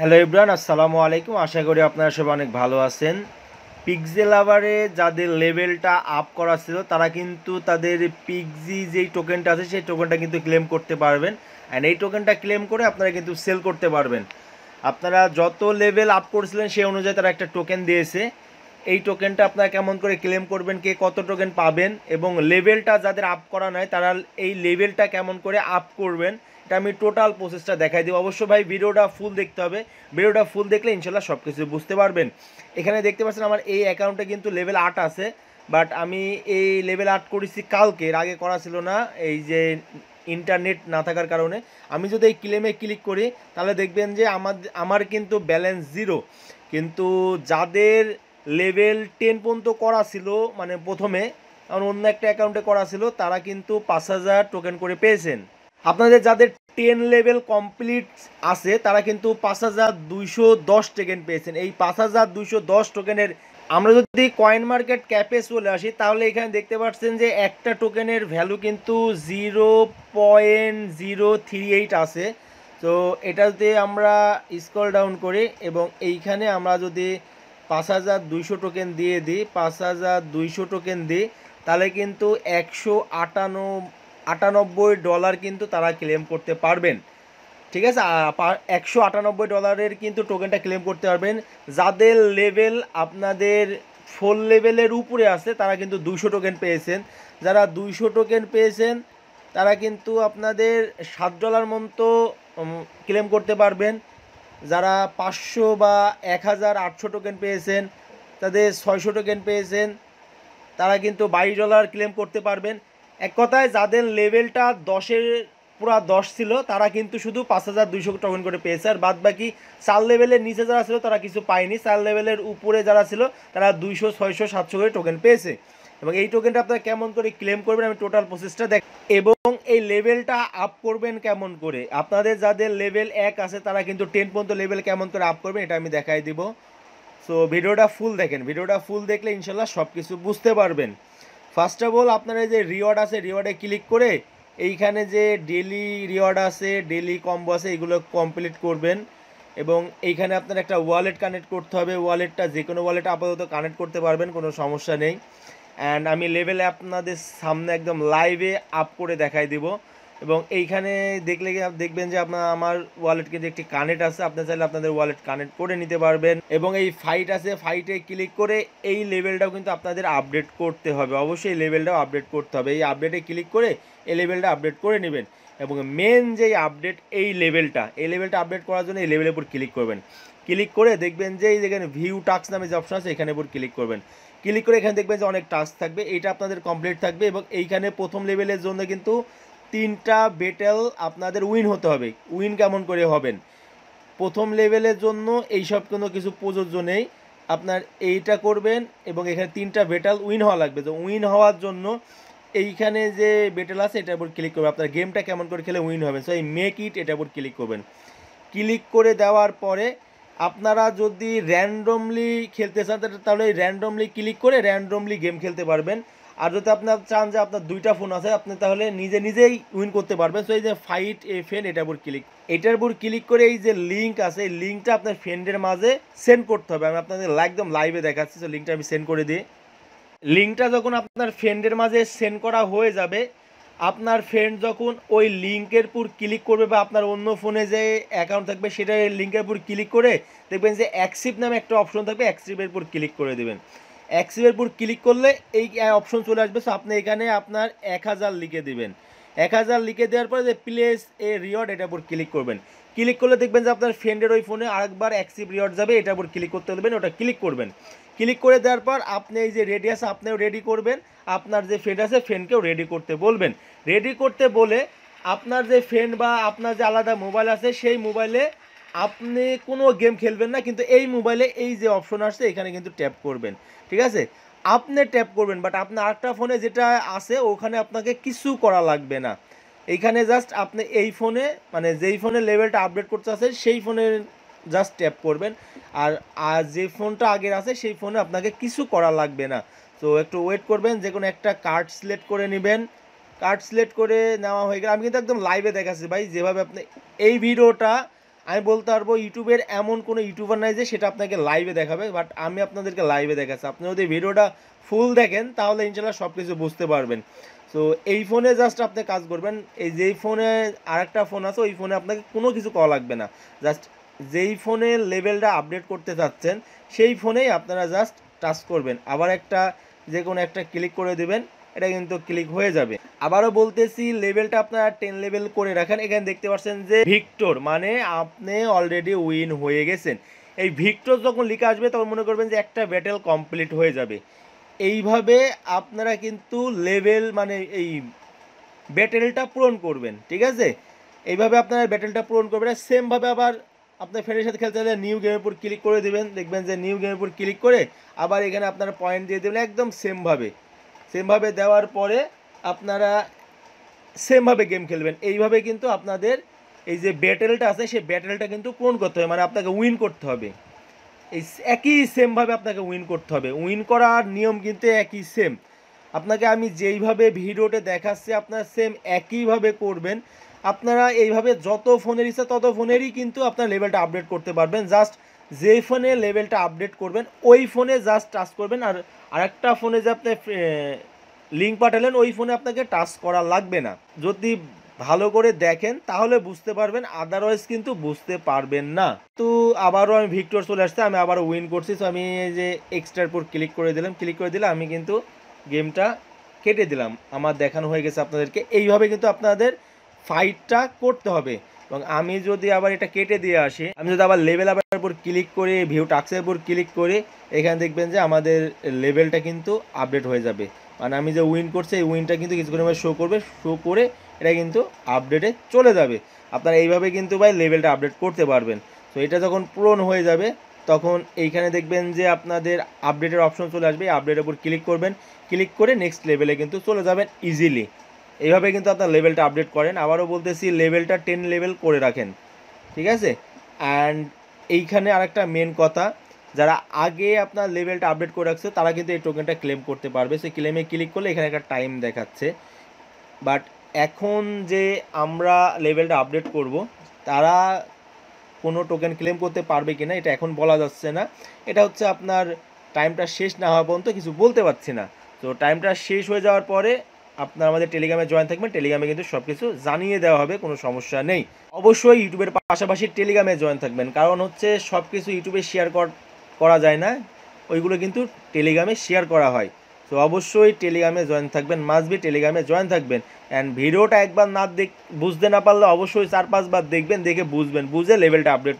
hello Ibran আসসালামু আলাইকুম আশা করি আপনারা সবাই অনেক ভালো আছেন পিকজেল আবারে যাদের লেভেলটা আপ করা ছিল তারা কিন্তু তাদের পিকজি যেই টোকেনটা আছে সেই টোকেনটা কিন্তু ক্লেম করতে পারবেন অ্যান্ড এই টোকেনটা ক্লেম করে আপনারা কিন্তু সেল করতে পারবেন আপনারা যত লেভেল আপ করেছিলেন সেই অনুযায়ী তারা একটা টোকেন দিয়েছে এই টোকেনটা আপনারা কেমন করে ক্লেম করবেন কে কত টোকেন পাবেন এবং লেভেলটা যাদের আপ করা নয় তারা এই লেভেলটা কেমন করে আপ করবেন একটা আমি টোটাল প্রসেসটা দেখাই দেবো অবশ্য ভাই ভিডিওটা ফুল দেখতে হবে ভিডিওটা ফুল দেখলে ইনশাল্লাহ সব কিছু বুঝতে পারবেন এখানে দেখতে পাচ্ছেন আমার এই অ্যাকাউন্টে কিন্তু লেভেল আট আছে বাট আমি এই লেভেল আট করেছি কালকে এর আগে করা ছিল না এই যে ইন্টারনেট না থাকার কারণে আমি যদি এই ক্লেমে ক্লিক করি তাহলে দেখবেন যে আমার আমার কিন্তু ব্যালেন্স জিরো কিন্তু যাদের লেভেল টেন পর্যন্ত করা ছিল মানে প্রথমে কারণ অন্য একটা অ্যাকাউন্টে করা ছিল তারা কিন্তু পাঁচ হাজার টোকেন করে পেয়েছেন আপনাদের যাদের টেন লেভেল কমপ্লিট আছে তারা কিন্তু পাঁচ হাজার দুইশো দশ টোকেন পেয়েছেন এই পাঁচ হাজার দুইশো দশ টোকেনের আমরা যদি কয়েন মার্কেট ক্যাপে চলে আসি তাহলে এখানে দেখতে পাচ্ছেন যে একটা টোকেনের ভ্যালু কিন্তু zero point zero three eight আছে তো এটা যদি আমরা স্কল ডাউন করি এবং এইখানে আমরা যদি পাঁচ হাজার দুইশো টোকেন দিয়ে দিই পাঁচ হাজার দুইশো টোকেন দিই তাহলে কিন্তু একশো আটান্ন আটানব্বই ডলার কিন্তু তারা ক্লেম করতে পারবেন ঠিক আছে একশো আটানব্বই ডলারের কিন্তু টোকেনটা ক্লেম করতে পারবেন যাদের লেভেল আপনাদের ফোর লেভেলের উপরে আছে তারা কিন্তু দুইশো টোকেন পেয়েছেন যারা দুইশো টোকেন পেয়েছেন তারা কিন্তু আপনাদের সাত ডলার মতো ক্লেম করতে পারবেন যারা পাঁচশো বা এক হাজার আটশো টোকেন পেয়েছেন তাদের ছয়শো টোকেন পেয়েছেন তারা কিন্তু বাইশ ডলার ক্লেম করতে পারবেন এক কথায় যাদের লেভেলটা দশের পুরা দশ ছিল তারা কিন্তু শুধু পাঁচ হাজার দুইশো টোকেন করে পেয়েছে আর বাদ বাকি চার লেভেলের নিচে যারা ছিল তারা কিছু পায়নি চার লেভেলের উপরে যারা ছিল তারা দুইশো ছয়শো সাতশো করে টোকেন পেয়েছে এবং এই টোকেনটা আপনারা কেমন করে ক্লেম করবেন আমি টোটাল প্রসেসটা দেখ এবং এই লেভেলটা আপ করবেন কেমন করে আপনাদের যাদের লেভেল এক আছে তারা কিন্তু টেন পর্যন্ত লেভেল কেমন করে আপ করবেন এটা আমি দেখাই দিব সো ভিডিওটা ফুল দেখেন ভিডিওটা ফুল দেখলে ইনশাল্লাহ সব কিছু বুঝতে পারবেন ফার্স্ট অফ অল আপনারা যে রিওয়ার্ড আছে রিওয়ার্ডে ক্লিক করে এইখানে যে ডেলি রিওয়ার্ড আছে ডেলি কম্বো আছে এগুলো কমপ্লিট করবেন এবং এইখানে আপনার একটা ওয়ালেট কানেক্ট করতে হবে ওয়ালেটটা যে কোনো ওয়ালেট আপাতত কানেক্ট করতে পারবেন কোনো সমস্যা নেই অ্যান্ড আমি লেভেলে আপনাদের সামনে একদম লাইভে আপ করে দেখাই দেবো এবং এইখানে দেখলে দেখবেন যে আপনার আমার ওয়ালেট কিন্তু একটি কানেক্ট আছে আপনার চাইলে আপনাদের ওয়ালেট কানেক্ট করে নিতে পারবেন এবং এই ফাইট আছে ফাইটে ক্লিক করে এই লেভেলটাও কিন্তু আপনাদের আপডেট করতে হবে অবশ্যই লেভেলটাও আপডেট করতে হবে এই আপডেটে ক্লিক করে এই লেভেলটা আপডেট করে নেবেন এবং মেন যে আপডেট এই লেভেলটা এই লেভেলটা আপডেট করার জন্য এই লেভেলের উপর ক্লিক করবেন ক্লিক করে দেখবেন যে এই যেখানে ভিউ টাস্ক নামে যে অপশন আছে এখানে উপর ক্লিক করবেন ক্লিক করে এখানে দেখবেন যে অনেক টাস্ক থাকবে এটা আপনাদের কমপ্লিট থাকবে এবং এইখানে প্রথম লেভেলের জন্য কিন্তু তিনটা বেটেল আপনাদের উইন হতে হবে উইন কেমন করে হবেন প্রথম লেভেলের জন্য এইসব কোনো কিছু প্রযোজ্য নেই আপনার এইটা করবেন এবং এখানে তিনটা বেটাল উইন হওয়া লাগবে তো উইন হওয়ার জন্য এইখানে যে বেটেল আছে এটার উপর ক্লিক করবেন আপনার গেমটা কেমন করে খেলে উইন হবেন সো এই মেক ইট এটার উপর ক্লিক করবেন ক্লিক করে দেওয়ার পরে আপনারা যদি র্যান্ডমলি খেলতে চান তাহলে র্যান্ডমলি ক্লিক করে র্যান্ডমলি গেম খেলতে পারবেন আর যদি আপনার চান যে আপনার দুইটা ফোন আছে আপনি তাহলে নিজে নিজেই উইন করতে পারবেন সো এই যে ফাইট এ ফেন এটার উপর ক্লিক এটার উপর ক্লিক করে এই যে লিঙ্ক আছে এই লিঙ্কটা আপনার ফ্রেন্ডের মাঝে সেন্ড করতে হবে আমি আপনাদের একদম লাইভে দেখাচ্ছি সো লিঙ্কটা আমি সেন্ড করে দিই লিঙ্কটা যখন আপনার ফ্রেন্ডের মাঝে সেন্ড করা হয়ে যাবে আপনার ফ্রেন্ড যখন ওই লিঙ্কের উপর ক্লিক করবে বা আপনার অন্য ফোনে যে অ্যাকাউন্ট থাকবে সেটা লিঙ্কের উপর ক্লিক করে দেখবেন যে অ্যাক্সিপ নামে একটা অপশন থাকবে অ্যাক্সিপের উপর ক্লিক করে দেবেন অ্যাক্সিভের উপর ক্লিক করলে এই অপশন চলে আসবে সো আপনি এখানে আপনার এক হাজার লিখে দেবেন এক হাজার লিখে দেওয়ার পরে যে প্লেস এ রিওয়ার্ড এটার উপর ক্লিক করবেন ক্লিক করলে দেখবেন যে আপনার ফ্রেন্ডের ওই ফোনে আরেকবার অ্যাক্সিভ রিওয়ার্ড যাবে এটার উপর ক্লিক করতে দেবেন ওটা ক্লিক করবেন ক্লিক করে দেওয়ার পর আপনি এই যে রেডি আছে আপনিও রেডি করবেন আপনার যে ফ্রেন্ড আছে ফ্রেন্ডকেও রেডি করতে বলবেন রেডি করতে বলে আপনার যে ফ্রেন্ড বা আপনার যে আলাদা মোবাইল আছে সেই মোবাইলে আপনি কোনো গেম খেলবেন না কিন্তু এই মোবাইলে এই যে অপশন আসছে এখানে কিন্তু ট্যাপ করবেন ঠিক আছে আপনি ট্যাপ করবেন বাট আপনার আরেকটা ফোনে যেটা আছে ওখানে আপনাকে কিছু করা লাগবে না এইখানে জাস্ট আপনি এই ফোনে মানে যেই ফোনে লেভেলটা আপডেট করতে আছে সেই ফোনে জাস্ট ট্যাপ করবেন আর আর যে ফোনটা আগের আছে সেই ফোনে আপনাকে কিছু করা লাগবে না তো একটু ওয়েট করবেন যে কোনো একটা কার্ড সিলেক্ট করে নেবেন কার্ড সিলেক্ট করে নেওয়া হয়ে গেলে আমি কিন্তু একদম লাইভে দেখাচ্ছি ভাই যেভাবে আপনি এই ভিডিওটা আমি বলতে পারবো ইউটিউবের এমন কোনো ইউটিউবার নাই যে সেটা আপনাকে লাইভে দেখাবে বাট আমি আপনাদেরকে লাইভে দেখাচ্ছি আপনি যদি ভিডিওটা ফুল দেখেন তাহলে ইনশাল্লাহ সব কিছু বুঝতে পারবেন তো এই ফোনে জাস্ট আপনি কাজ করবেন এই যেই ফোনে আরেকটা ফোন আছে ওই ফোনে আপনাকে কোনো কিছু কল লাগবে না জাস্ট যেই ফোনে লেভেলটা আপডেট করতে চাচ্ছেন সেই ফোনেই আপনারা জাস্ট টাচ করবেন আবার একটা যে কোনো একটা ক্লিক করে দেবেন এটা কিন্তু ক্লিক হয়ে যাবে আবারও বলতেছি লেভেলটা আপনারা টেন লেভেল করে রাখেন এখানে দেখতে পাচ্ছেন যে ভিক্টর মানে আপনি অলরেডি উইন হয়ে গেছেন এই ভিক্টর যখন লিখে আসবে তখন মনে করবেন যে একটা ব্যাটেল কমপ্লিট হয়ে যাবে এইভাবে আপনারা কিন্তু লেভেল মানে এই ব্যাটেলটা পূরণ করবেন ঠিক আছে এইভাবে আপনারা ব্যাটেলটা পূরণ করবেন সেমভাবে আবার আপনার ফ্রেন্ডের সাথে খেলতে হলে নিউ গেমের উপর ক্লিক করে দেবেন দেখবেন যে নিউ গেমের উপর ক্লিক করে আবার এখানে আপনারা পয়েন্ট দিয়ে দেবেন একদম সেমভাবে সেমভাবে দেওয়ার পরে আপনারা সেমভাবে গেম খেলবেন এইভাবে কিন্তু আপনাদের এই যে ব্যাটেলটা আছে সেই ব্যাটেলটা কিন্তু কোন করতে হবে মানে আপনাকে উইন করতে হবে এই একই সেমভাবে আপনাকে উইন করতে হবে উইন করার নিয়ম কিন্তু একই সেম আপনাকে আমি যেইভাবে ভিডিওতে দেখাচ্ছি আপনার সেম একইভাবে করবেন আপনারা এইভাবে যত ফোনের ইচ্ছা তত ফোনেরই কিন্তু আপনার লেভেলটা আপডেট করতে পারবেন জাস্ট যেই ফোনে লেভেলটা আপডেট করবেন ওই ফোনে জাস্ট টাচ করবেন আর আরেকটা ফোনে যে আপনি লিঙ্ক পাঠালেন ওই ফোনে আপনাকে টাচ করা লাগবে না যদি ভালো করে দেখেন তাহলে বুঝতে পারবেন আদারওয়াইজ কিন্তু বুঝতে পারবেন না তো আবারও আমি ভিক্টর চলে আসছে আমি আবার উইন করছি তো আমি যে এক্সট্রার পর ক্লিক করে দিলাম ক্লিক করে দিলে আমি কিন্তু গেমটা কেটে দিলাম আমার দেখানো হয়ে গেছে আপনাদেরকে এইভাবে কিন্তু আপনাদের ফাইটটা করতে হবে এবং আমি যদি আবার এটা কেটে দিয়ে আসি আমি যদি আবার লেভেল আপার উপর ক্লিক করে ভিউ টাক্সের উপর ক্লিক করে এখানে দেখবেন যে আমাদের লেভেলটা কিন্তু আপডেট হয়ে যাবে মানে আমি যে উইন করছি এই উইনটা কিন্তু কিছুক্ষণ মধ্যে শো করবে শো করে এটা কিন্তু আপডেটে চলে যাবে আপনারা এইভাবে কিন্তু ভাই লেভেলটা আপডেট করতে পারবেন তো এটা যখন পূরণ হয়ে যাবে তখন এইখানে দেখবেন যে আপনাদের আপডেটের অপশন চলে আসবে আপডেটের উপর ক্লিক করবেন ক্লিক করে নেক্সট লেভেলে কিন্তু চলে যাবেন ইজিলি এইভাবে কিন্তু আপনার লেভেলটা আপডেট করেন আবারও বলতেছি লেভেলটা টেন লেভেল করে রাখেন ঠিক আছে অ্যান্ড এইখানে আরেকটা মেন কথা যারা আগে আপনার লেভেলটা আপডেট করে রাখছে তারা কিন্তু এই টোকেনটা ক্লেম করতে পারবে সে ক্লেমে ক্লিক করলে এখানে একটা টাইম দেখাচ্ছে বাট এখন যে আমরা লেভেলটা আপডেট করব তারা কোনো টোকেন ক্লেম করতে পারবে কি না এটা এখন বলা যাচ্ছে না এটা হচ্ছে আপনার টাইমটা শেষ না হওয়া পর্যন্ত কিছু বলতে পারছি না তো টাইমটা শেষ হয়ে যাওয়ার পরে আপনারা আমাদের টেলিগ্রামে জয়েন থাকবেন টেলিগ্রামে কিন্তু সব কিছু জানিয়ে দেওয়া হবে কোনো সমস্যা নেই অবশ্যই ইউটিউবের পাশাপাশি টেলিগ্রামে জয়েন থাকবেন কারণ হচ্ছে সব কিছু ইউটিউবে শেয়ার করা যায় না ওইগুলো কিন্তু টেলিগ্রামে শেয়ার করা হয় তো অবশ্যই টেলিগ্রামে জয়েন থাকবেন বি টেলিগ্রামে জয়েন থাকবেন অ্যান্ড ভিডিওটা একবার না দেখ বুঝতে না পারলে অবশ্যই চার পাঁচবার দেখবেন দেখে বুঝবেন বুঝে লেভেলটা আপডেট